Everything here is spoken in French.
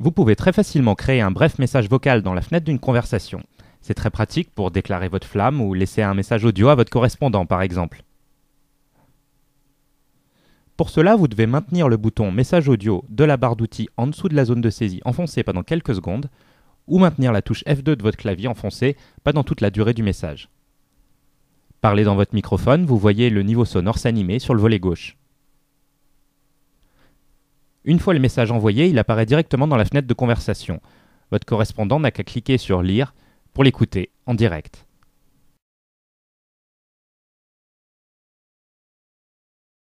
Vous pouvez très facilement créer un bref message vocal dans la fenêtre d'une conversation. C'est très pratique pour déclarer votre flamme ou laisser un message audio à votre correspondant par exemple. Pour cela, vous devez maintenir le bouton Message audio de la barre d'outils en dessous de la zone de saisie enfoncée pendant quelques secondes, ou maintenir la touche F2 de votre clavier enfoncée pendant toute la durée du message. Parlez dans votre microphone, vous voyez le niveau sonore s'animer sur le volet gauche. Une fois le message envoyé, il apparaît directement dans la fenêtre de conversation. Votre correspondant n'a qu'à cliquer sur Lire pour l'écouter en direct.